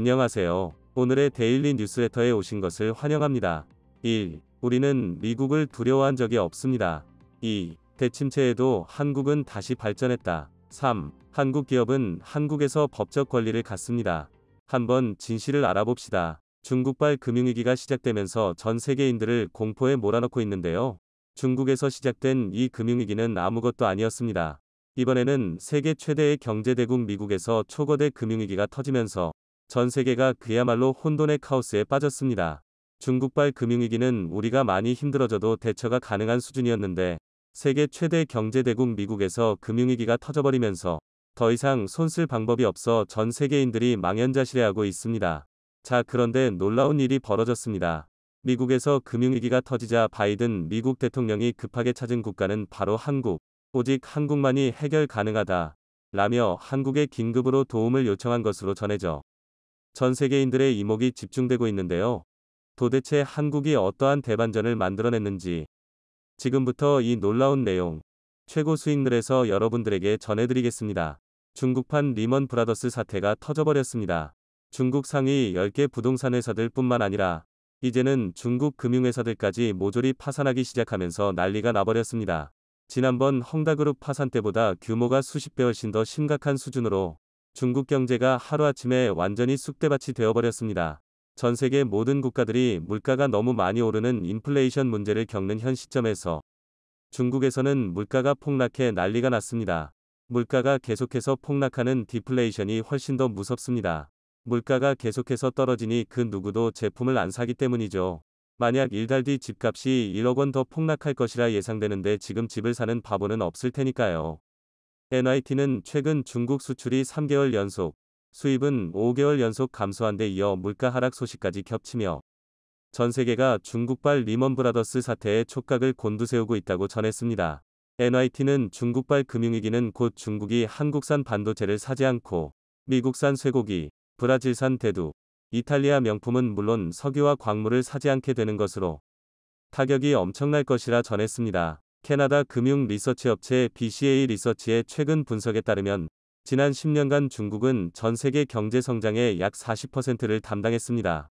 안녕하세요. 오늘의 데일리 뉴스레터에 오신 것을 환영합니다. 1. 우리는 미국을 두려워한 적이 없습니다. 2. 대침체에도 한국은 다시 발전했다. 3. 한국 기업은 한국에서 법적 권리를 갖습니다. 한번 진실을 알아봅시다. 중국발 금융위기가 시작되면서 전 세계인들을 공포에 몰아넣고 있는데요. 중국에서 시작된 이 금융위기는 아무것도 아니었습니다. 이번에는 세계 최대의 경제대국 미국에서 초거대 금융위기가 터지면서 전 세계가 그야말로 혼돈의 카오스에 빠졌습니다. 중국발 금융위기는 우리가 많이 힘들어져도 대처가 가능한 수준이었는데 세계 최대 경제대국 미국에서 금융위기가 터져버리면서 더 이상 손쓸 방법이 없어 전 세계인들이 망연자실해하고 있습니다. 자 그런데 놀라운 일이 벌어졌습니다. 미국에서 금융위기가 터지자 바이든 미국 대통령이 급하게 찾은 국가는 바로 한국. 오직 한국만이 해결 가능하다. 라며 한국에 긴급으로 도움을 요청한 것으로 전해져 전 세계인들의 이목이 집중되고 있는데요. 도대체 한국이 어떠한 대반전을 만들어냈는지 지금부터 이 놀라운 내용 최고 수익률에서 여러분들에게 전해드리겠습니다. 중국판 리먼 브라더스 사태가 터져버렸습니다. 중국 상위 10개 부동산 회사들 뿐만 아니라 이제는 중국 금융회사들까지 모조리 파산하기 시작하면서 난리가 나버렸습니다. 지난번 헝다그룹 파산 때보다 규모가 수십 배 훨씬 더 심각한 수준으로 중국 경제가 하루아침에 완전히 쑥대밭이 되어버렸습니다. 전 세계 모든 국가들이 물가가 너무 많이 오르는 인플레이션 문제를 겪는 현 시점에서 중국에서는 물가가 폭락해 난리가 났습니다. 물가가 계속해서 폭락하는 디플레이션이 훨씬 더 무섭습니다. 물가가 계속해서 떨어지니 그 누구도 제품을 안 사기 때문이죠. 만약 1달 뒤 집값이 1억 원 더 폭락할 것이라 예상되는데 지금 집을 사는 바보는 없을 테니까요. NIT는 최근 중국 수출이 3개월 연속, 수입은 5개월 연속 감소한 데 이어 물가 하락 소식까지 겹치며 전 세계가 중국발 리먼 브라더스 사태의 촉각을 곤두세우고 있다고 전했습니다. NIT는 중국발 금융위기는 곧 중국이 한국산 반도체를 사지 않고 미국산 쇠고기, 브라질산 대두, 이탈리아 명품은 물론 석유와 광물을 사지 않게 되는 것으로 타격이 엄청날 것이라 전했습니다. 캐나다 금융 리서치 업체 BCA 리서치의 최근 분석에 따르면 지난 10년간 중국은 전 세계 경제 성장의 약 40%를 담당했습니다.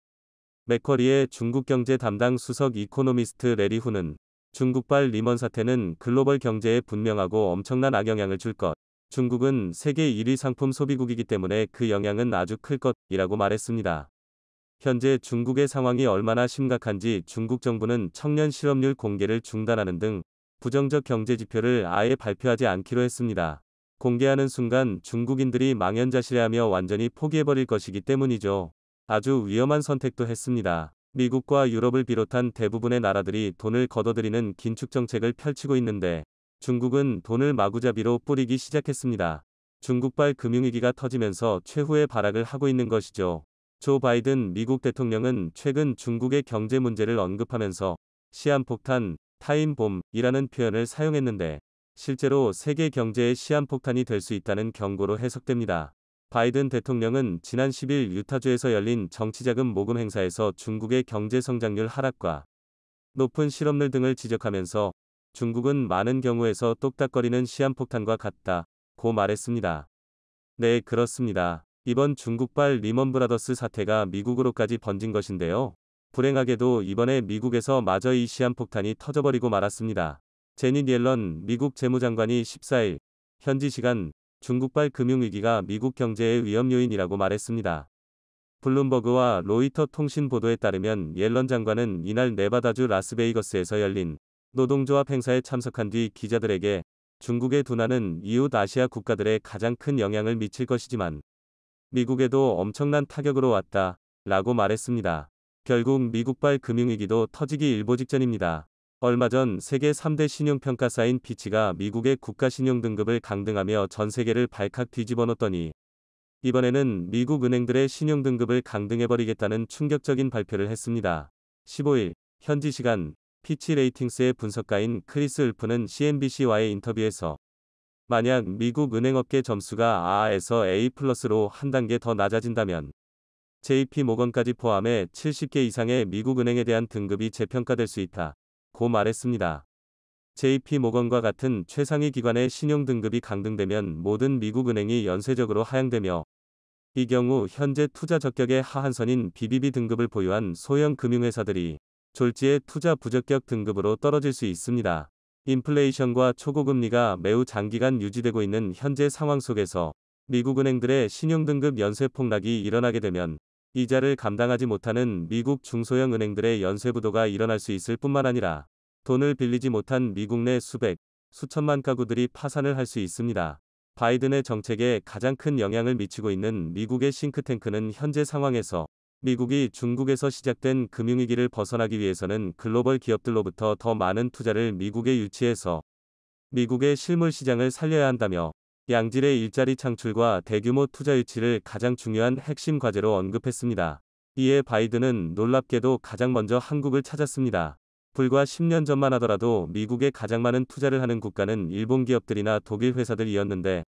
맥쿼리의 중국 경제 담당 수석 이코노미스트 레리 후는 중국발 리먼 사태는 글로벌 경제에 분명하고 엄청난 악영향을 줄 것. 중국은 세계 1위 상품 소비국이기 때문에 그 영향은 아주 클 것이라고 말했습니다. 현재 중국의 상황이 얼마나 심각한지 중국 정부는 청년 실업률 공개를 중단하는 등 부정적 경제 지표를 아예 발표하지 않기로 했습니다. 공개하는 순간 중국인들이 망연자실해하며 완전히 포기해버릴 것이기 때문이죠. 아주 위험한 선택도 했습니다. 미국과 유럽을 비롯한 대부분의 나라들이 돈을 걷어들이는 긴축 정책을 펼치고 있는데 중국은 돈을 마구잡이로 뿌리기 시작했습니다. 중국발 금융위기가 터지면서 최후의 발악을 하고 있는 것이죠. 조 바이든 미국 대통령은 최근 중국의 경제 문제를 언급하면서 시한폭탄, 타임봄이라는 표현을 사용했는데 실제로 세계 경제의 시한폭탄이 될 수 있다는 경고로 해석됩니다. 바이든 대통령은 지난 10일 유타주에서 열린 정치자금 모금 행사에서 중국의 경제 성장률 하락과 높은 실업률 등을 지적하면서 중국은 많은 경우에서 똑딱거리는 시한폭탄과 같다. 고 말했습니다. 네, 그렇습니다. 이번 중국발 리먼브라더스 사태가 미국으로까지 번진 것인데요. 불행하게도 이번에 미국에서 마저 이 시한폭탄이 터져버리고 말았습니다. 제닛 옐런 미국 재무장관이 14일 현지 시간 중국발 금융위기가 미국 경제의 위험 요인이라고 말했습니다. 블룸버그와 로이터 통신 보도에 따르면 옐런 장관은 이날 네바다주 라스베이거스에서 열린 노동조합 행사에 참석한 뒤 기자들에게 중국의 둔화는 이웃 아시아 국가들의 가장 큰 영향을 미칠 것이지만 미국에도 엄청난 타격으로 왔다 라고 말했습니다. 결국 미국발 금융위기도 터지기 일보 직전입니다. 얼마 전 세계 3대 신용평가사인 피치가 미국의 국가신용등급을 강등하며 전 세계를 발칵 뒤집어 놓더니 이번에는 미국 은행들의 신용등급을 강등해버리겠다는 충격적인 발표를 했습니다. 15일 현지 시간 피치 레이팅스의 분석가인 크리스 울프는 CNBC와의 인터뷰에서 만약 미국 은행업계 점수가 A에서 A+로 플러스한 단계 더 낮아진다면 JP 모건까지 포함해 70개 이상의 미국 은행에 대한 등급이 재평가될 수 있다. 고 말했습니다. JP 모건과 같은 최상위 기관의 신용 등급이 강등되면 모든 미국 은행이 연쇄적으로 하향되며 이 경우 현재 투자 적격의 하한선인 BBB 등급을 보유한 소형 금융회사들이 졸지에 투자 부적격 등급으로 떨어질 수 있습니다. 인플레이션과 초고금리가 매우 장기간 유지되고 있는 현재 상황 속에서 미국 은행들의 신용등급 연쇄 폭락이 일어나게 되면 이자를 감당하지 못하는 미국 중소형 은행들의 연쇄부도가 일어날 수 있을 뿐만 아니라 돈을 빌리지 못한 미국 내 수백, 수천만 가구들이 파산을 할 수 있습니다. 바이든의 정책에 가장 큰 영향을 미치고 있는 미국의 싱크탱크는 현재 상황에서 미국이 중국에서 시작된 금융위기를 벗어나기 위해서는 글로벌 기업들로부터 더 많은 투자를 미국에 유치해서 미국의 실물 시장을 살려야 한다며 양질의 일자리 창출과 대규모 투자 유치를 가장 중요한 핵심 과제로 언급했습니다. 이에 바이든은 놀랍게도 가장 먼저 한국을 찾았습니다. 불과 10년 전만 하더라도 미국에 가장 많은 투자를 하는 국가는 일본 기업들이나 독일 회사들이었는데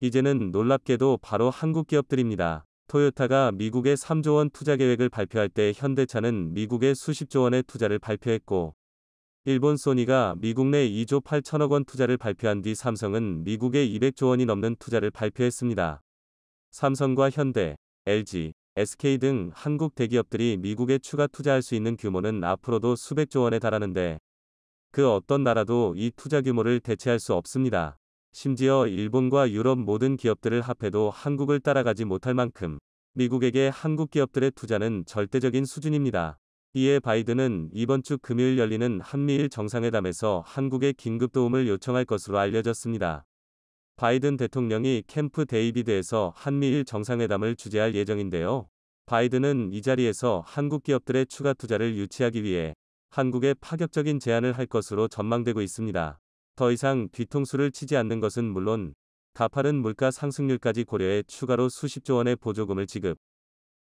이제는 놀랍게도 바로 한국 기업들입니다. 토요타가 미국의 3조 원 투자 계획을 발표할 때 현대차는 미국의 수십조 원의 투자를 발표했고 일본 소니가 미국 내 2조 8천억 원 투자를 발표한 뒤 삼성은 미국의 200조 원이 넘는 투자를 발표했습니다. 삼성과 현대, LG, SK 등 한국 대기업들이 미국에 추가 투자할 수 있는 규모는 앞으로도 수백조 원에 달하는데 그 어떤 나라도 이 투자 규모를 대체할 수 없습니다. 심지어 일본과 유럽 모든 기업들을 합해도 한국을 따라가지 못할 만큼 미국에게 한국 기업들의 투자는 절대적인 수준입니다. 이에 바이든은 이번 주 금요일 열리는 한미일 정상회담에서 한국의 긴급 도움을 요청할 것으로 알려졌습니다. 바이든 대통령이 캠프 데이비드에서 한미일 정상회담을 주재할 예정인데요. 바이든은 이 자리에서 한국 기업들의 추가 투자를 유치하기 위해 한국에 파격적인 제안을 할 것으로 전망되고 있습니다. 더 이상 뒤통수를 치지 않는 것은 물론 가파른 물가 상승률까지 고려해 추가로 수십조 원의 보조금을 지급,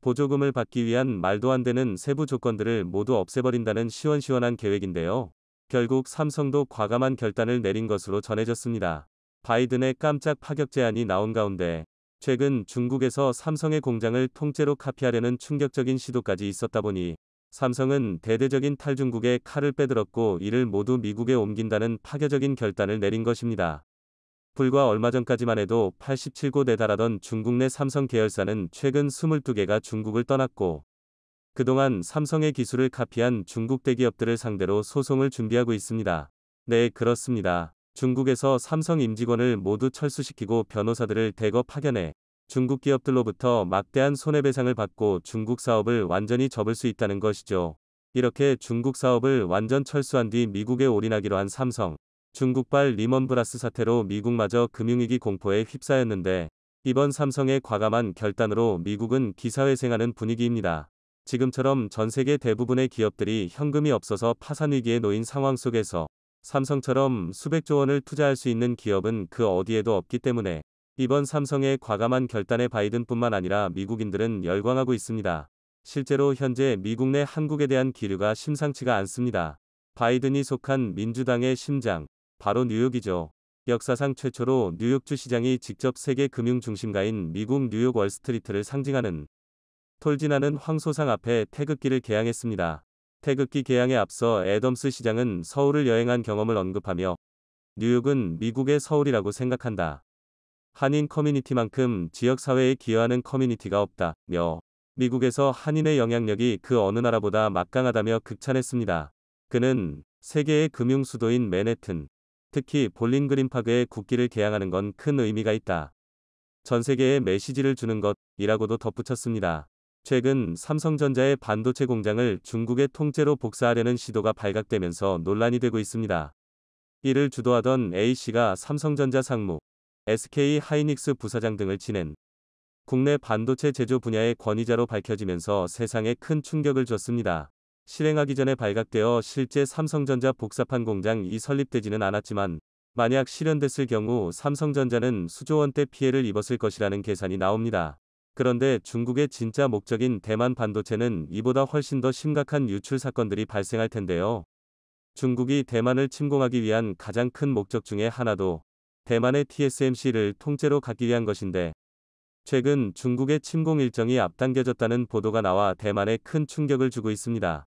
보조금을 받기 위한 말도 안 되는 세부 조건들을 모두 없애버린다는 시원시원한 계획인데요. 결국 삼성도 과감한 결단을 내린 것으로 전해졌습니다. 바이든의 깜짝 파격 제안이 나온 가운데 최근 중국에서 삼성의 공장을 통째로 카피하려는 충격적인 시도까지 있었다 보니 삼성은 대대적인 탈중국의 칼을 빼들었고 이를 모두 미국에 옮긴다는 파괴적인 결단을 내린 것입니다. 불과 얼마 전까지만 해도 87곳에 달하던 중국 내 삼성 계열사는 최근 22개가 중국을 떠났고 그동안 삼성의 기술을 카피한 중국 대기업들을 상대로 소송을 준비하고 있습니다. 네, 그렇습니다. 중국에서 삼성 임직원을 모두 철수시키고 변호사들을 대거 파견해 중국 기업들로부터 막대한 손해배상을 받고 중국 사업을 완전히 접을 수 있다는 것이죠. 이렇게 중국 사업을 완전 철수한 뒤 미국에 올인하기로 한 삼성. 중국발 리먼브라스 사태로 미국마저 금융위기 공포에 휩싸였는데 이번 삼성의 과감한 결단으로 미국은 기사회생하는 분위기입니다. 지금처럼 전 세계 대부분의 기업들이 현금이 없어서 파산 위기에 놓인 상황 속에서 삼성처럼 수백조 원을 투자할 수 있는 기업은 그 어디에도 없기 때문에 이번 삼성의 과감한 결단에 바이든뿐만 아니라 미국인들은 열광하고 있습니다. 실제로 현재 미국 내 한국에 대한 기류가 심상치가 않습니다. 바이든이 속한 민주당의 심장, 바로 뉴욕이죠. 역사상 최초로 뉴욕주 시장이 직접 세계 금융 중심가인 미국 뉴욕 월스트리트를 상징하는 톨지나는 황소상 앞에 태극기를 개양했습니다 태극기 개양에 앞서 애덤스 시장은 서울을 여행한 경험을 언급하며 뉴욕은 미국의 서울이라고 생각한다. 한인 커뮤니티만큼 지역사회에 기여하는 커뮤니티가 없다며 미국에서 한인의 영향력이 그 어느 나라보다 막강하다며 극찬했습니다. 그는 세계의 금융수도인 맨해튼, 특히 볼링 그린파그의 국기를 개양하는 건 큰 의미가 있다. 전 세계에 메시지를 주는 것이라고도 덧붙였습니다. 최근 삼성전자의 반도체 공장을 중국의 통째로 복사하려는 시도가 발각되면서 논란이 되고 있습니다. 이를 주도하던 A씨가 삼성전자 상무, SK 하이닉스 부사장 등을 지낸 국내 반도체 제조 분야의 권위자로 밝혀지면서 세상에 큰 충격을 줬습니다. 실행하기 전에 발각되어 실제 삼성전자 복사판 공장이 설립되지는 않았지만 만약 실현됐을 경우 삼성전자는 수조원대 피해를 입었을 것이라는 계산이 나옵니다. 그런데 중국의 진짜 목적인 대만 반도체는 이보다 훨씬 더 심각한 유출 사건들이 발생할 텐데요. 중국이 대만을 침공하기 위한 가장 큰 목적 중에 하나도 대만의 TSMC를 통째로 갖기 위한 것인데 최근 중국의 침공 일정이 앞당겨졌다는 보도가 나와 대만에 큰 충격을 주고 있습니다.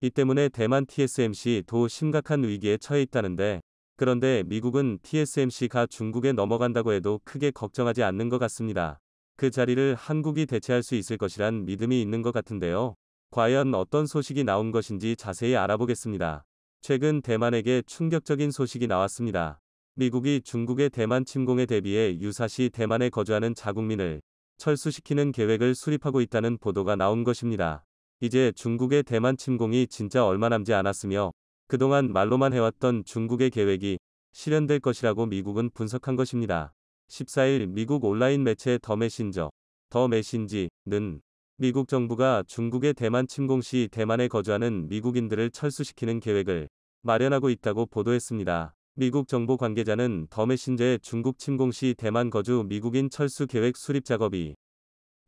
이 때문에 대만 TSMC도 심각한 위기에 처해 있다는데 그런데 미국은 TSMC가 중국에 넘어간다고 해도 크게 걱정하지 않는 것 같습니다. 그 자리를 한국이 대체할 수 있을 것이란 믿음이 있는 것 같은데요. 과연 어떤 소식이 나온 것인지 자세히 알아보겠습니다. 최근 대만에게 충격적인 소식이 나왔습니다. 미국이 중국의 대만 침공에 대비해 유사시 대만에 거주하는 자국민을 철수시키는 계획을 수립하고 있다는 보도가 나온 것입니다. 이제 중국의 대만 침공이 진짜 얼마 남지 않았으며 그동안 말로만 해왔던 중국의 계획이 실현될 것이라고 미국은 분석한 것입니다. 14일 미국 온라인 매체 더 메신저, 더 메신지는 미국 정부가 중국의 대만 침공 시 대만에 거주하는 미국인들을 철수시키는 계획을 마련하고 있다고 보도했습니다. 미국 정보 관계자는 더 메신저의 중국 침공 시 대만 거주 미국인 철수 계획 수립 작업이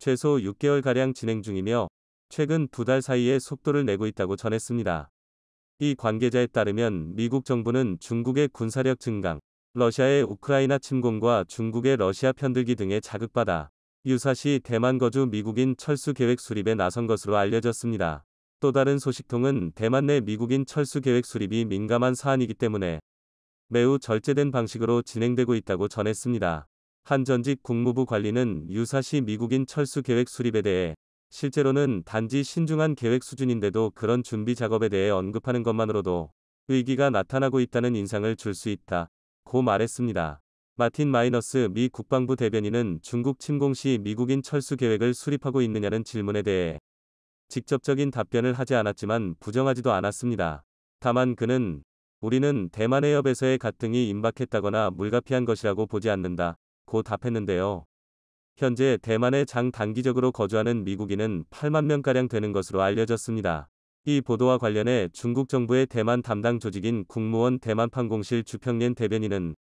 최소 6개월가량 진행 중이며 최근 두 달 사이에 속도를 내고 있다고 전했습니다. 이 관계자에 따르면 미국 정부는 중국의 군사력 증강, 러시아의 우크라이나 침공과 중국의 러시아 편들기 등에 자극받아 유사시 대만 거주 미국인 철수 계획 수립에 나선 것으로 알려졌습니다. 또 다른 소식통은 대만 내 미국인 철수 계획 수립이 민감한 사안이기 때문에 매우 절제된 방식으로 진행되고 있다고 전했습니다. 한 전직 국무부 관리는 유사시 미국인 철수 계획 수립에 대해 실제로는 단지 신중한 계획 수준인데도 그런 준비 작업에 대해 언급하는 것만으로도 위기가 나타나고 있다는 인상을 줄 수 있다. 고 말했습니다. 마틴 마이너스 미 국방부 대변인은 중국 침공 시 미국인 철수 계획을 수립하고 있느냐는 질문에 대해 직접적인 답변을 하지 않았지만 부정하지도 않았습니다. 다만 그는 우리는 대만 해협에서의 갈등이 임박했다거나 물가피한 것이라고 보지 않는다. 고 답했는데요. 현재 대만에 장 단기적으로 거주하는 미국인은 8만 명가량 되는 것으로 알려졌습니다. 이 보도와 관련해 중국 정부의 대만 담당 조직인 국무원 대만판공실 주평련 대변인은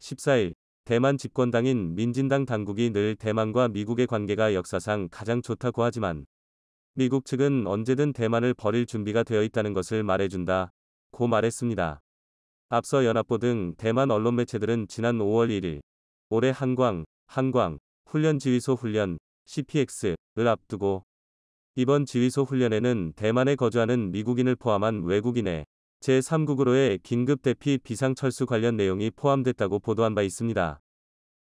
14일 대만 집권당인 민진당 당국이 늘 대만과 미국의 관계가 역사상 가장 좋다고 하지만 미국 측은 언제든 대만을 버릴 준비가 되어 있다는 것을 말해준다. 고 말했습니다. 앞서 연합보 등 대만 언론 매체들은 지난 5월 1일 올해 한광, 한광, 훈련 지휘소 훈련 CPX를 앞두고 이번 지휘소 훈련에는 대만에 거주하는 미국인을 포함한 외국인의 제3국으로의 긴급 대피 비상 철수 관련 내용이 포함됐다고 보도한 바 있습니다.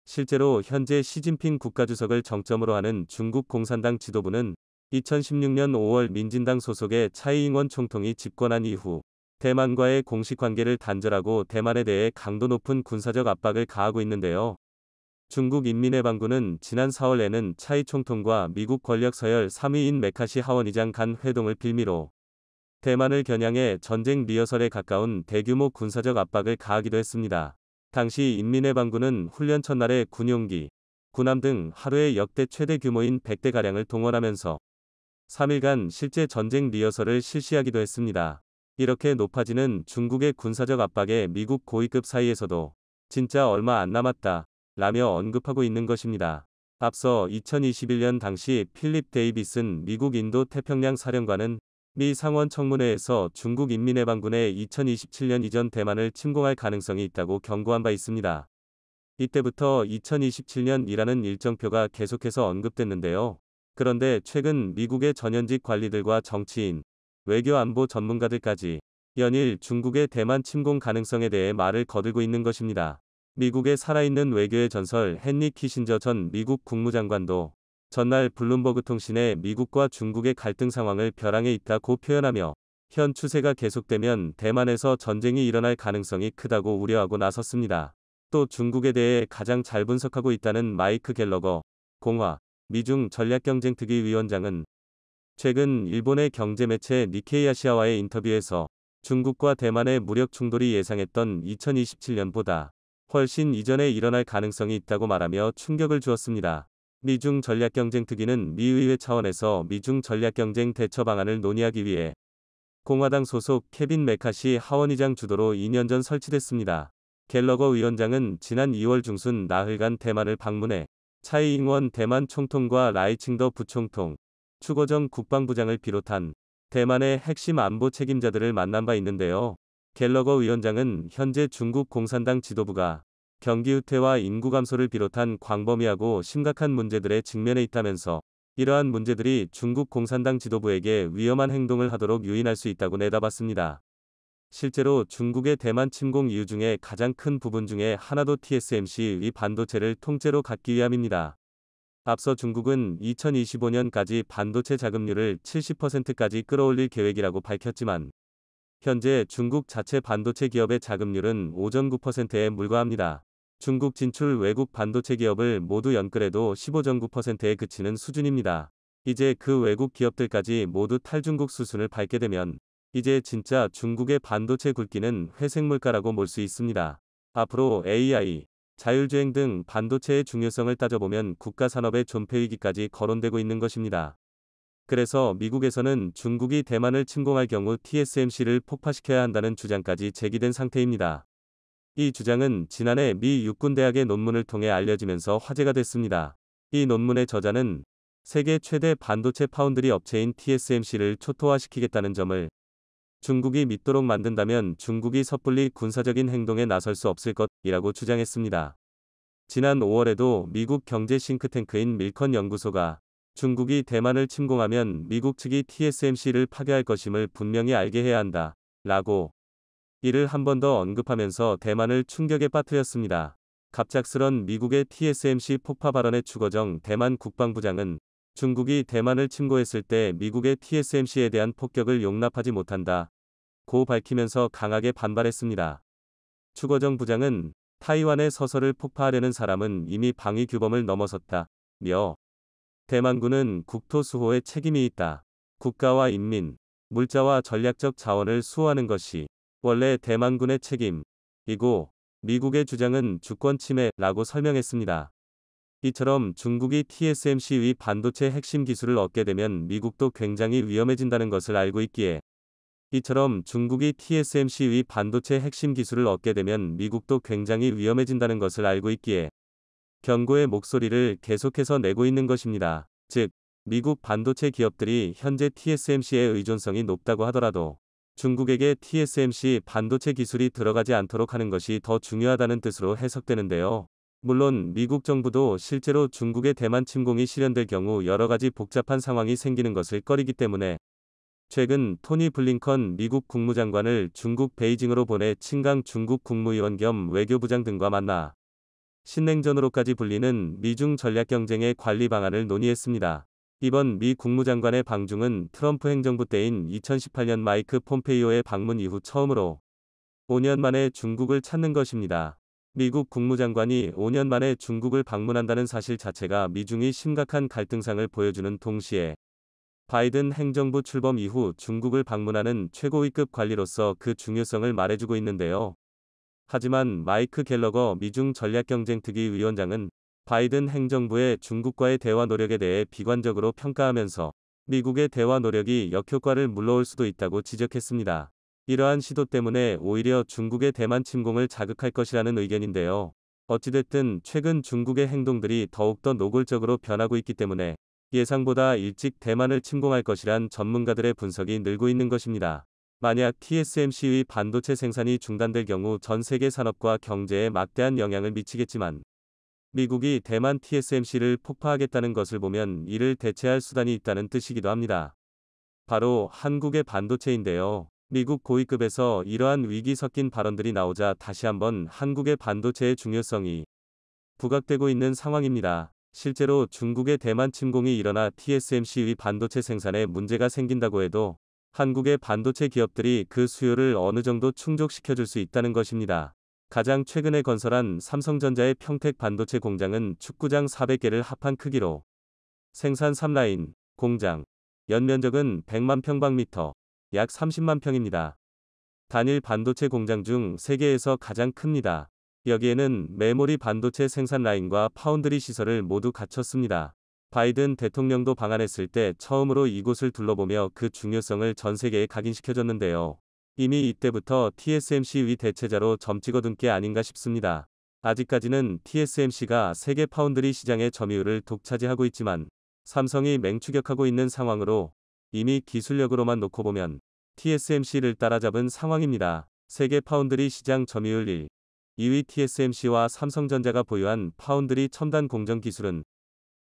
실제로 현재 시진핑 국가주석을 정점으로 하는 중국 공산당 지도부는 2016년 5월 민진당 소속의 차이잉원 총통이 집권한 이후 대만과의 공식 관계를 단절하고 대만에 대해 강도 높은 군사적 압박을 가하고 있는데요. 중국 인민해방군은 지난 4월에는 차이 총통과 미국 권력 서열 3위인 메카시 하원의장 간 회동을 빌미로 대만을 겨냥해 전쟁 리허설에 가까운 대규모 군사적 압박을 가하기도 했습니다. 당시 인민해방군은 훈련 첫날에 군용기, 군함 등 하루에 역대 최대 규모인 100대가량을 동원하면서 3일간 실제 전쟁 리허설을 실시하기도 했습니다. 이렇게 높아지는 중국의 군사적 압박에 미국 고위급 사이에서도 진짜 얼마 안 남았다. 라며 언급하고 있는 것입니다. 앞서 2021년 당시 필립 데이비슨 미국 인도 태평양 사령관은 미 상원 청문회에서 중국 인민해방군의 2027년 이전 대만을 침공할 가능성이 있다고 경고한 바 있습니다. 이때부터 2027년이라는 일정표가 계속해서 언급됐는데요. 그런데 최근 미국의 전현직 관리들과 정치인, 외교 안보 전문가들까지 연일 중국의 대만 침공 가능성에 대해 말을 거들고 있는 것입니다. 미국의 살아있는 외교의 전설 헨리 키신저 전 미국 국무장관도 전날 블룸버그 통신에 미국과 중국의 갈등 상황을 벼랑에 있다고 표현하며 현 추세가 계속되면 대만에서 전쟁이 일어날 가능성이 크다고 우려하고 나섰습니다. 또 중국에 대해 가장 잘 분석하고 있다는 마이크 갤러거 공화 미중 전략경쟁특위 위원장은 최근 일본의 경제 매체 니케이 아시아와의 인터뷰에서 중국과 대만의 무력 충돌이 예상했던 2027년보다 훨씬 이전에 일어날 가능성이 있다고 말하며 충격을 주었습니다. 미중 전략경쟁 특위는 미 의회 차원에서 미중 전략경쟁 대처 방안을 논의하기 위해 공화당 소속 케빈 메카시 하원의장 주도로 2년 전 설치됐습니다. 갤러거 위원장은 지난 2월 중순 나흘간 대만을 방문해 차이잉원 대만 총통과 라이칭더 부총통, 추거정 국방부장을 비롯한 대만의 핵심 안보 책임자들을 만난 바 있는데요. 갤러거 위원장은 현재 중국 공산당 지도부가 경기후퇴와 인구 감소를 비롯한 광범위하고 심각한 문제들에 직면해 있다면서 이러한 문제들이 중국 공산당 지도부에게 위험한 행동을 하도록 유인할 수 있다고 내다봤습니다. 실제로 중국의 대만 침공 이유 중에 가장 큰 부분 중에 하나도 t s m c 이 반도체를 통째로 갖기 위함입니다. 앞서 중국은 2025년까지 반도체 자금률을 70%까지 끌어올릴 계획이라고 밝혔지만 현재 중국 자체 반도체 기업의 자금률은 5.9%에 불과합니다. 중국 진출 외국 반도체 기업을 모두 연끌해도 15.9%에 그치는 수준입니다. 이제 그 외국 기업들까지 모두 탈중국 수순을 밟게 되면 이제 진짜 중국의 반도체 굵기는 회색 물가라고 볼 수 있습니다. 앞으로 AI, 자율주행 등 반도체의 중요성을 따져보면 국가산업의 존폐위기까지 거론되고 있는 것입니다. 그래서 미국에서는 중국이 대만을 침공할 경우 TSMC를 폭파시켜야 한다는 주장까지 제기된 상태입니다. 이 주장은 지난해 미 육군대학의 논문을 통해 알려지면서 화제가 됐습니다. 이 논문의 저자는 세계 최대 반도체 파운드리 업체인 TSMC를 초토화시키겠다는 점을 중국이 믿도록 만든다면 중국이 섣불리 군사적인 행동에 나설 수 없을 것이라고 주장했습니다. 지난 5월에도 미국 경제 싱크탱크인 밀컨 연구소가 중국이 대만을 침공하면 미국 측이 TSMC를 파괴할 것임을 분명히 알게 해야 한다. 라고 이를 한 번 더 언급하면서 대만을 충격에 빠뜨렸습니다. 갑작스런 미국의 TSMC 폭파 발언의 추거정 대만 국방부장은 중국이 대만을 침공했을 때 미국의 TSMC에 대한 폭격을 용납하지 못한다. 고 밝히면서 강하게 반발했습니다. 추거정 부장은 타이완의 서서를 폭파하려는 사람은 이미 방위 규범을 넘어섰다. 며 대만군은 국토수호에 책임이 있다. 국가와 인민, 물자와 전략적 자원을 수호하는 것이 원래 대만군의 책임이고 미국의 주장은 주권 침해라고 설명했습니다. 이처럼 중국이 TSMC 위 반도체 핵심 기술을 얻게 되면 미국도 굉장히 위험해진다는 것을 알고 있기에 이처럼 중국이 TSMC 위 반도체 핵심 기술을 얻게 되면 미국도 굉장히 위험해진다는 것을 알고 있기에 경고의 목소리를 계속해서 내고 있는 것입니다. 즉, 미국 반도체 기업들이 현재 TSMC의 의존성이 높다고 하더라도 중국에게 TSMC 반도체 기술이 들어가지 않도록 하는 것이 더 중요하다는 뜻으로 해석되는데요. 물론 미국 정부도 실제로 중국의 대만 침공이 실현될 경우 여러 가지 복잡한 상황이 생기는 것을 꺼리기 때문에 최근 토니 블링컨 미국 국무장관을 중국 베이징으로 보내 친강 중국 국무위원 겸 외교부장 등과 만나 신냉전으로까지 불리는 미중 전략 경쟁의 관리 방안을 논의했습니다. 이번 미 국무장관의 방중은 트럼프 행정부 때인 2018년 마이크 폼페이오의 방문 이후 처음으로 5년 만에 중국을 찾는 것입니다. 미국 국무장관이 5년 만에 중국을 방문한다는 사실 자체가 미중이 심각한 갈등상을 보여주는 동시에 바이든 행정부 출범 이후 중국을 방문하는 최고위급 관리로서 그 중요성을 말해주고 있는데요. 하지만 마이크 갤러거 미중 전략경쟁특위 위원장은 바이든 행정부의 중국과의 대화 노력에 대해 비관적으로 평가하면서 미국의 대화 노력이 역효과를 물러올 수도 있다고 지적했습니다. 이러한 시도 때문에 오히려 중국의 대만 침공을 자극할 것이라는 의견인데요. 어찌됐든 최근 중국의 행동들이 더욱더 노골적으로 변하고 있기 때문에 예상보다 일찍 대만을 침공할 것이란 전문가들의 분석이 늘고 있는 것입니다. 만약 TSMC의 반도체 생산이 중단될 경우 전 세계 산업과 경제에 막대한 영향을 미치겠지만 미국이 대만 TSMC를 폭파하겠다는 것을 보면 이를 대체할 수단이 있다는 뜻이기도 합니다. 바로 한국의 반도체인데요. 미국 고위급에서 이러한 위기 섞인 발언들이 나오자 다시 한번 한국의 반도체의 중요성이 부각되고 있는 상황입니다. 실제로 중국의 대만 침공이 일어나 TSMC의 반도체 생산에 문제가 생긴다고 해도 한국의 반도체 기업들이 그 수요를 어느 정도 충족시켜 줄 수 있다는 것입니다. 가장 최근에 건설한 삼성전자의 평택 반도체 공장은 축구장 400개를 합한 크기로 생산 3라인 공장 연면적은 100만 평방미터 약 30만 평입니다. 단일 반도체 공장 중 세계에서 가장 큽니다. 여기에는 메모리 반도체 생산 라인과 파운드리 시설을 모두 갖췄습니다. 바이든 대통령도 방한했을 때 처음으로 이곳을 둘러보며 그 중요성을 전 세계에 각인시켜줬는데요. 이미 이때부터 TSMC 위 대체자로 점 찍어둔 게 아닌가 싶습니다. 아직까지는 TSMC가 세계 파운드리 시장의 점유율을 독차지하고 있지만 삼성이 맹추격하고 있는 상황으로 이미 기술력으로만 놓고 보면 TSMC를 따라잡은 상황입니다. 세계 파운드리 시장 점유율 1. 2위 TSMC와 삼성전자가 보유한 파운드리 첨단 공정 기술은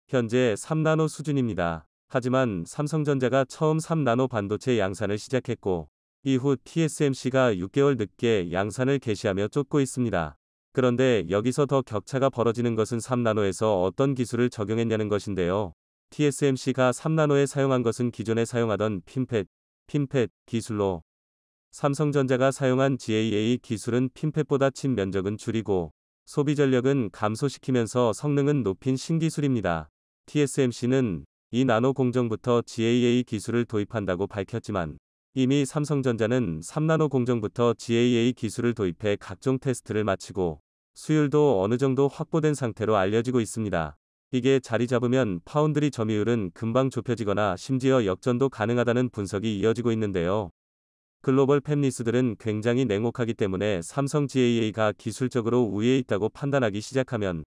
현재 3나노 수준입니다. 하지만 삼성전자가 처음 3나노 반도체 양산을 시작했고 이후 TSMC가 6개월 늦게 양산을 개시하며 쫓고 있습니다. 그런데 여기서 더 격차가 벌어지는 것은 3나노에서 어떤 기술을 적용했냐는 것인데요. TSMC가 3나노에 사용한 것은 기존에 사용하던 핀펫, 핀펫 기술로 삼성전자가 사용한 GAA 기술은 핀펫보다 칩 면적은 줄이고 소비 전력은 감소시키면서 성능은 높인 신기술입니다. TSMC는 이 나노 공정부터 GAA 기술을 도입한다고 밝혔지만 이미 삼성전자는 3나노 공정부터 GAA 기술을 도입해 각종 테스트를 마치고 수율도 어느 정도 확보된 상태로 알려지고 있습니다. 이게 자리 잡으면 파운드리 점유율은 금방 좁혀지거나 심지어 역전도 가능하다는 분석이 이어지고 있는데요. 글로벌 팹리스들은 굉장히 냉혹하기 때문에 삼성 GAA가 기술적으로 우위에 있다고 판단하기 시작하면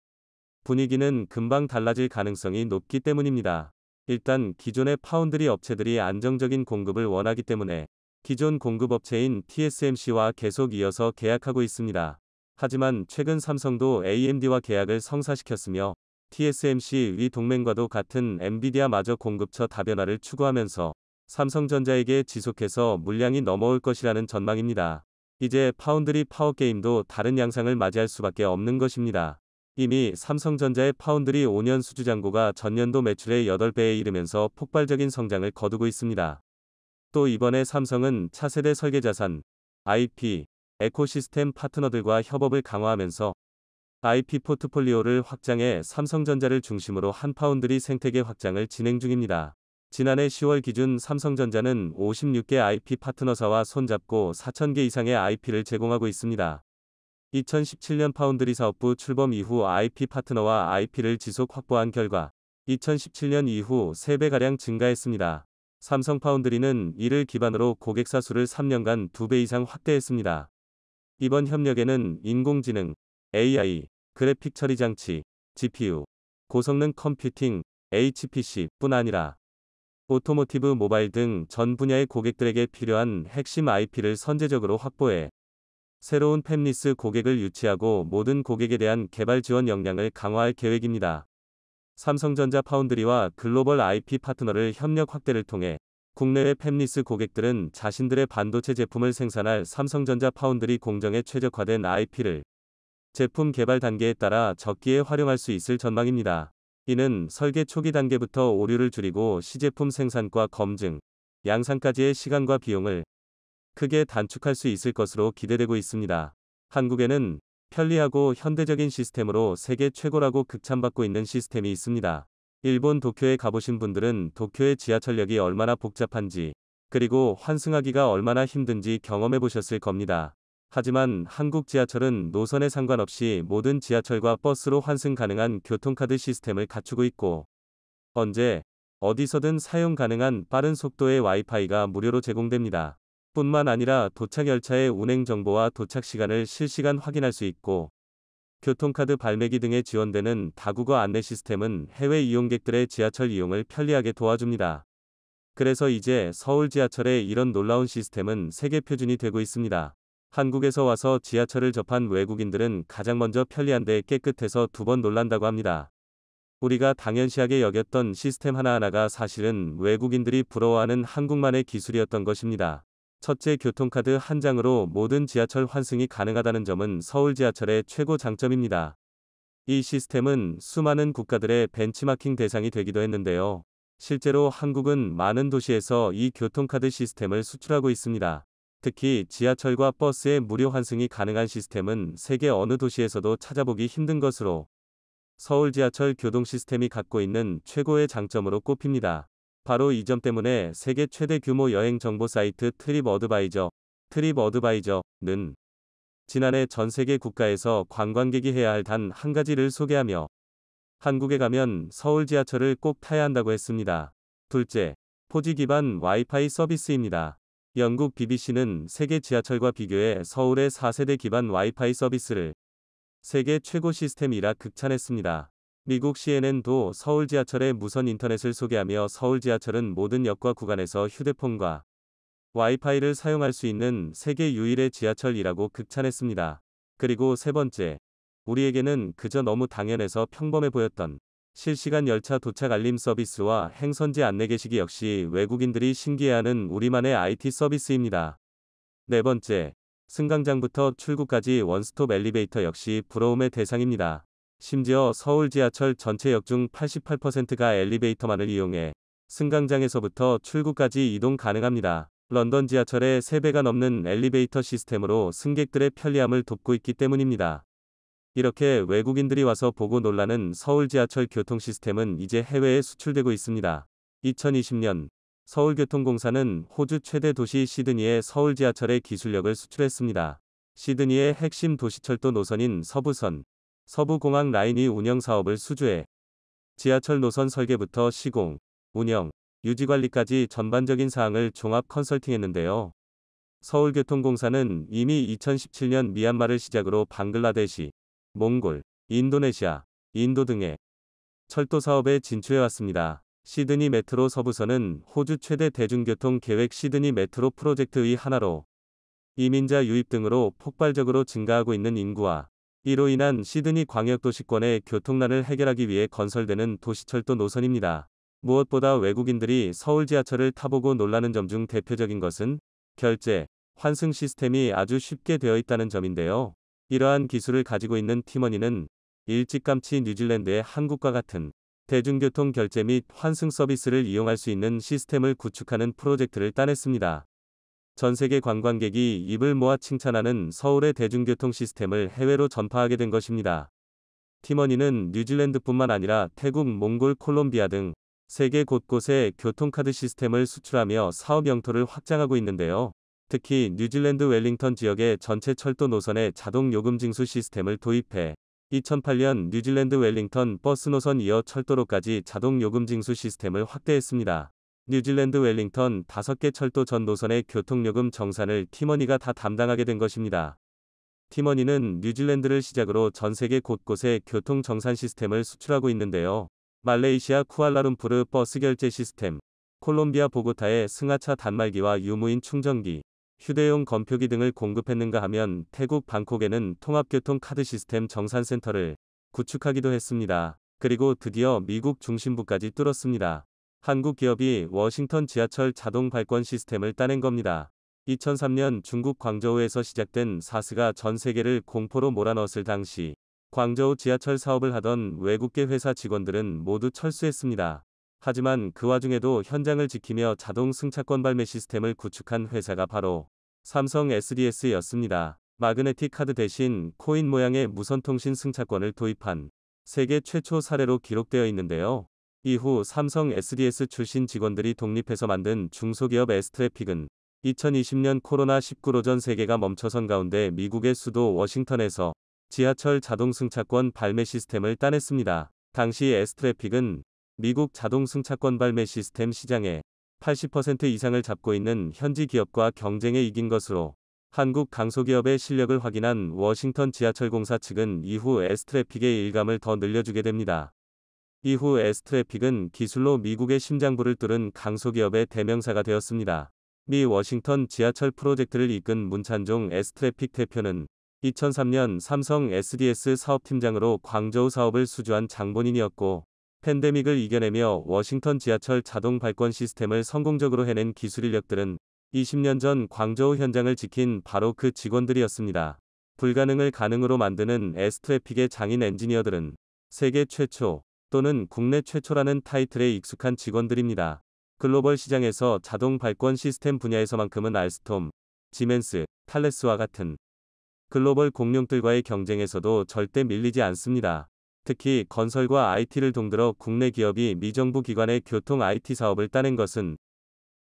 분위기는 금방 달라질 가능성이 높기 때문입니다. 일단 기존의 파운드리 업체들이 안정적인 공급을 원하기 때문에 기존 공급업체인 TSMC와 계속 이어서 계약하고 있습니다. 하지만 최근 삼성도 AMD와 계약을 성사시켰으며 TSMC 위 동맹과도 같은 엔비디아마저 공급처 다변화를 추구하면서 삼성전자에게 지속해서 물량이 넘어올 것이라는 전망입니다. 이제 파운드리 파워게임도 다른 양상을 맞이할 수밖에 없는 것입니다. 이미 삼성전자의 파운드리 5년 수주잔고가 전년도 매출의 8배에 이르면서 폭발적인 성장을 거두고 있습니다. 또 이번에 삼성은 차세대 설계자산, IP, 에코시스템 파트너들과 협업을 강화하면서 IP 포트폴리오를 확장해 삼성전자를 중심으로 한파운드리 생태계 확장을 진행 중입니다. 지난해 10월 기준 삼성전자는 56개 IP 파트너사와 손잡고 4,000개 이상의 IP를 제공하고 있습니다. 2017년 파운드리 사업부 출범 이후 IP 파트너와 IP를 지속 확보한 결과 2017년 이후 3배가량 증가했습니다. 삼성 파운드리는 이를 기반으로 고객사 수를 3년간 2배 이상 확대했습니다. 이번 협력에는 인공지능, AI, 그래픽 처리 장치, GPU, 고성능 컴퓨팅, HPC 뿐 아니라 오토모티브 모바일 등 전 분야의 고객들에게 필요한 핵심 IP를 선제적으로 확보해 새로운 팹리스 고객을 유치하고 모든 고객에 대한 개발 지원 역량을 강화할 계획입니다. 삼성전자 파운드리와 글로벌 IP 파트너를 협력 확대를 통해 국내외 팹리스 고객들은 자신들의 반도체 제품을 생산할 삼성전자 파운드리 공정에 최적화된 IP를 제품 개발 단계에 따라 적기에 활용할 수 있을 전망입니다. 이는 설계 초기 단계부터 오류를 줄이고 시제품 생산과 검증, 양산까지의 시간과 비용을 크게 단축할 수 있을 것으로 기대되고 있습니다. 한국에는 편리하고 현대적인 시스템으로 세계 최고라고 극찬받고 있는 시스템이 있습니다. 일본 도쿄에 가보신 분들은 도쿄의 지하철역이 얼마나 복잡한지, 그리고 환승하기가 얼마나 힘든지 경험해 보셨을 겁니다. 하지만 한국 지하철은 노선에 상관없이 모든 지하철과 버스로 환승 가능한 교통카드 시스템을 갖추고 있고, 언제, 어디서든 사용 가능한 빠른 속도의 와이파이가 무료로 제공됩니다. 뿐만 아니라 도착 열차의 운행 정보와 도착 시간을 실시간 확인할 수 있고 교통카드 발매기 등에 지원되는 다국어 안내 시스템은 해외 이용객들의 지하철 이용을 편리하게 도와줍니다. 그래서 이제 서울 지하철의 이런 놀라운 시스템은 세계 표준이 되고 있습니다. 한국에서 와서 지하철을 접한 외국인들은 가장 먼저 편리한데 깨끗해서 두 번 놀란다고 합니다. 우리가 당연시하게 여겼던 시스템 하나하나가 사실은 외국인들이 부러워하는 한국만의 기술이었던 것입니다. 첫째 교통카드 한 장으로 모든 지하철 환승이 가능하다는 점은 서울 지하철의 최고 장점입니다. 이 시스템은 수많은 국가들의 벤치마킹 대상이 되기도 했는데요. 실제로 한국은 많은 도시에서 이 교통카드 시스템을 수출하고 있습니다. 특히 지하철과 버스의 무료 환승이 가능한 시스템은 세계 어느 도시에서도 찾아보기 힘든 것으로 서울 지하철 교동 시스템이 갖고 있는 최고의 장점으로 꼽힙니다. 바로 이 점 때문에 세계 최대 규모 여행 정보 사이트 트립 어드바이저, 트립 어드바이저는 지난해 전 세계 국가에서 관광객이 해야 할 단 한 가지를 소개하며 한국에 가면 서울 지하철을 꼭 타야 한다고 했습니다. 둘째, 포지 기반 와이파이 서비스입니다. 영국 BBC는 세계 지하철과 비교해 서울의 4세대 기반 와이파이 서비스를 세계 최고 시스템이라 극찬했습니다. 미국 CNN도 서울 지하철의 무선 인터넷을 소개하며 서울 지하철은 모든 역과 구간에서 휴대폰과 와이파이를 사용할 수 있는 세계 유일의 지하철이라고 극찬했습니다. 그리고 세 번째, 우리에게는 그저 너무 당연해서 평범해 보였던 실시간 열차 도착 알림 서비스와 행선지 안내 게시기 역시 외국인들이 신기해하는 우리만의 IT 서비스입니다. 네 번째, 승강장부터 출구까지 원스톱 엘리베이터 역시 부러움의 대상입니다. 심지어 서울 지하철 전체역 중 88%가 엘리베이터만을 이용해 승강장에서부터 출구까지 이동 가능합니다. 런던 지하철의 3배가 넘는 엘리베이터 시스템으로 승객들의 편리함을 돕고 있기 때문입니다. 이렇게 외국인들이 와서 보고 놀라는 서울 지하철 교통 시스템은 이제 해외에 수출되고 있습니다. 2020년 서울교통공사는 호주 최대 도시 시드니의 서울 지하철의 기술력을 수출했습니다. 시드니의 핵심 도시철도 노선인 서부선, 서부공항 라인이 운영사업을 수주해 지하철 노선 설계부터 시공, 운영, 유지관리까지 전반적인 사항을 종합 컨설팅했는데요. 서울교통공사는 이미 2017년 미얀마를 시작으로 방글라데시, 몽골, 인도네시아, 인도 등의 철도 사업에 진출해왔습니다. 시드니 메트로 서부선은 호주 최대 대중교통 계획 시드니 메트로 프로젝트의 하나로 이민자 유입 등으로 폭발적으로 증가하고 있는 인구와 이로 인한 시드니 광역도시권의 교통난을 해결하기 위해 건설되는 도시철도 노선입니다. 무엇보다 외국인들이 서울 지하철을 타보고 놀라는 점 중 대표적인 것은 결제, 환승 시스템이 아주 쉽게 되어 있다는 점인데요. 이러한 기술을 가지고 있는 팀원이는 일찌감치 뉴질랜드의 한국과 같은 대중교통 결제 및 환승 서비스를 이용할 수 있는 시스템을 구축하는 프로젝트를 따냈습니다. 전 세계 관광객이 입을 모아 칭찬하는 서울의 대중교통 시스템을 해외로 전파하게 된 것입니다. 티머니는 뉴질랜드뿐만 아니라 태국, 몽골, 콜롬비아 등 세계 곳곳에 교통카드 시스템을 수출하며 사업 영토를 확장하고 있는데요. 특히 뉴질랜드 웰링턴 지역의 전체 철도 노선에 자동 요금 징수 시스템을 도입해 2008년 뉴질랜드 웰링턴 버스 노선 이어 철도로까지 자동 요금 징수 시스템을 확대했습니다. 뉴질랜드 웰링턴 5개 철도 전 노선의 교통요금 정산을 티머니가 다 담당하게 된 것입니다. 티머니는 뉴질랜드를 시작으로 전 세계 곳곳에 교통 정산 시스템을 수출하고 있는데요. 말레이시아 쿠알라룸푸르 버스 결제 시스템, 콜롬비아 보고타의 승하차 단말기와 유무인 충전기, 휴대용 검표기 등을 공급했는가 하면 태국 방콕에는 통합교통 카드 시스템 정산센터를 구축하기도 했습니다. 그리고 드디어 미국 중심부까지 뚫었습니다. 한국 기업이 워싱턴 지하철 자동 발권 시스템을 따낸 겁니다. 2003년 중국 광저우에서 시작된 사스가 전 세계를 공포로 몰아넣었을 당시 광저우 지하철 사업을 하던 외국계 회사 직원들은 모두 철수했습니다. 하지만 그 와중에도 현장을 지키며 자동 승차권 발매 시스템을 구축한 회사가 바로 삼성 SDS였습니다. 마그네틱 카드 대신 코인 모양의 무선 통신 승차권을 도입한 세계 최초 사례로 기록되어 있는데요. 이후 삼성 SDS 출신 직원들이 독립해서 만든 중소기업 에스트래픽은 2020년 코로나19로 전 세계가 멈춰선 가운데 미국의 수도 워싱턴에서 지하철 자동 승차권 발매 시스템을 따냈습니다. 당시 에스트래픽은 미국 자동 승차권 발매 시스템 시장에80% 이상을 잡고 있는 현지 기업과 경쟁에 이긴 것으로 한국 강소기업의 실력을 확인한 워싱턴 지하철공사 측은 이후 에스트래픽의 일감을 더 늘려주게 됩니다. 이후 에스트래픽은 기술로 미국의 심장부를 뚫은 강소기업의 대명사가 되었습니다. 미 워싱턴 지하철 프로젝트를 이끈 문찬종 에스트래픽 대표는 2003년 삼성 SDS 사업팀장으로 광저우 사업을 수주한 장본인이었고 팬데믹을 이겨내며 워싱턴 지하철 자동 발권 시스템을 성공적으로 해낸 기술 인력들은 20년 전 광저우 현장을 지킨 바로 그 직원들이었습니다. 불가능을 가능으로 만드는 에스트래픽의 장인 엔지니어들은 세계 최초 또는 국내 최초라는 타이틀에 익숙한 직원들입니다. 글로벌 시장에서 자동 발권 시스템 분야에서만큼은 알스톰, 지멘스, 탈레스와 같은 글로벌 공룡들과의 경쟁에서도 절대 밀리지 않습니다. 특히 건설과 IT를 동들어 국내 기업이 미정부 기관의 교통 IT 사업을 따낸 것은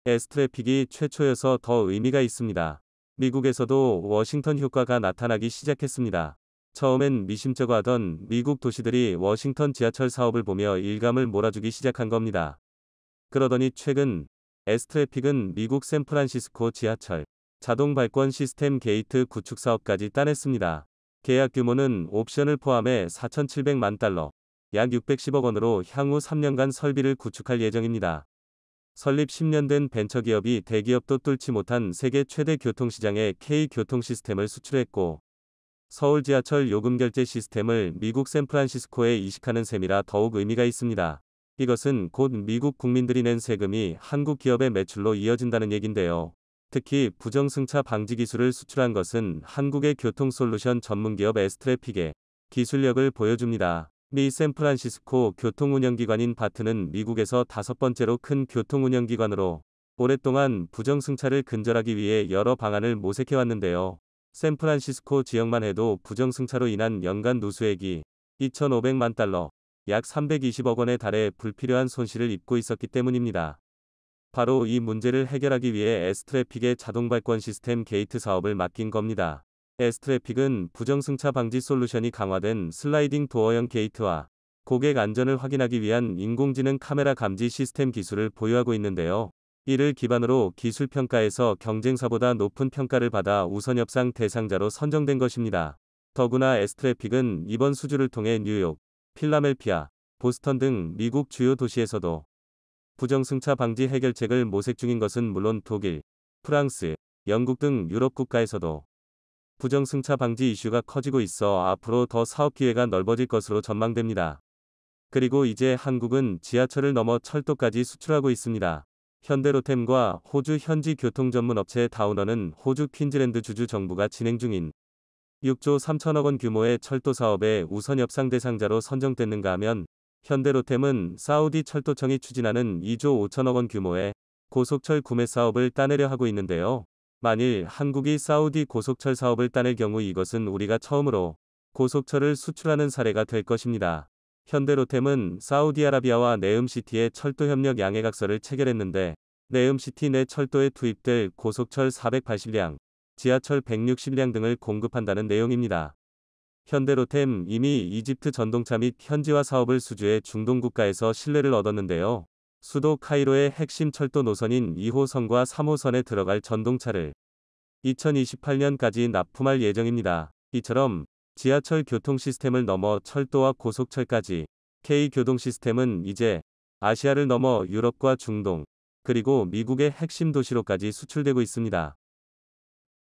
에스트래픽이 최초여서 더 의미가 있습니다. 미국에서도 워싱턴 효과가 나타나기 시작했습니다. 처음엔 미심쩍어하던 미국 도시들이 워싱턴 지하철 사업을 보며 일감을 몰아주기 시작한 겁니다. 그러더니 최근 에스트래픽은 미국 샌프란시스코 지하철 자동 발권 시스템 게이트 구축 사업까지 따냈습니다. 계약 규모는 옵션을 포함해 4,700만 달러, 약 610억 원으로 향후 3년간 설비를 구축할 예정입니다. 설립 10년 된 벤처기업이 대기업도 뚫지 못한 세계 최대 교통시장에 K 교통시스템을 수출했고 서울 지하철 요금 결제 시스템을 미국 샌프란시스코에 이식하는 셈이라 더욱 의미가 있습니다. 이것은 곧 미국 국민들이 낸 세금이 한국 기업의 매출로 이어진다는 얘긴데요. 특히 부정승차 방지 기술을 수출한 것은 한국의 교통솔루션 전문기업 에스트래픽의 기술력을 보여줍니다. 미 샌프란시스코 교통운영기관인 바트는 미국에서 다섯 번째로 큰 교통운영기관으로 오랫동안 부정승차를 근절하기 위해 여러 방안을 모색해왔는데요. 샌프란시스코 지역만 해도 부정승차로 인한 연간 누수액이 2,500만 달러, 약 320억 원에 달해 불필요한 손실을 입고 있었기 때문입니다. 바로 이 문제를 해결하기 위해 에스트래픽의 자동발권 시스템 게이트 사업을 맡긴 겁니다. 에스트래픽은 부정승차 방지 솔루션이 강화된 슬라이딩 도어형 게이트와 고객 안전을 확인하기 위한 인공지능 카메라 감지 시스템 기술을 보유하고 있는데요. 이를 기반으로 기술평가에서 경쟁사보다 높은 평가를 받아 우선 협상 대상자로 선정된 것입니다. 더구나 에스트래픽은 이번 수주를 통해 뉴욕, 필라멜피아 보스턴 등 미국 주요 도시에서도 부정승차 방지 해결책을 모색 중인 것은 물론 독일, 프랑스, 영국 등 유럽 국가에서도 부정승차 방지 이슈가 커지고 있어 앞으로 더 사업 기회가 넓어질 것으로 전망됩니다. 그리고 이제 한국은 지하철을 넘어 철도까지 수출하고 있습니다. 현대로템과 호주 현지 교통 전문 업체 다우너는 호주 퀸즐랜드 주주 정부가 진행 중인 6조 3천억 원 규모의 철도 사업에 우선 협상 대상자로 선정됐는가 하면 현대로템은 사우디 철도청이 추진하는 2조 5천억 원 규모의 고속철 구매 사업을 따내려 하고 있는데요. 만일 한국이 사우디 고속철 사업을 따낼 경우 이것은 우리가 처음으로 고속철을 수출하는 사례가 될 것입니다. 현대로템은 사우디아라비아와 네음시티의 철도 협력 양해각서를 체결했는데 네음시티 내 철도에 투입될 고속철 480량, 지하철 160량 등을 공급한다는 내용입니다. 현대로템 이미 이집트 전동차 및 현지화 사업을 수주해 중동 국가에서 신뢰를 얻었는데요. 수도 카이로의 핵심 철도 노선인 2호선과 3호선에 들어갈 전동차를 2028년까지 납품할 예정입니다. 이처럼 지하철 교통 시스템을 넘어 철도와 고속철까지 K 교동 시스템은 이제 아시아를 넘어 유럽과 중동 그리고 미국의 핵심 도시로까지 수출되고 있습니다.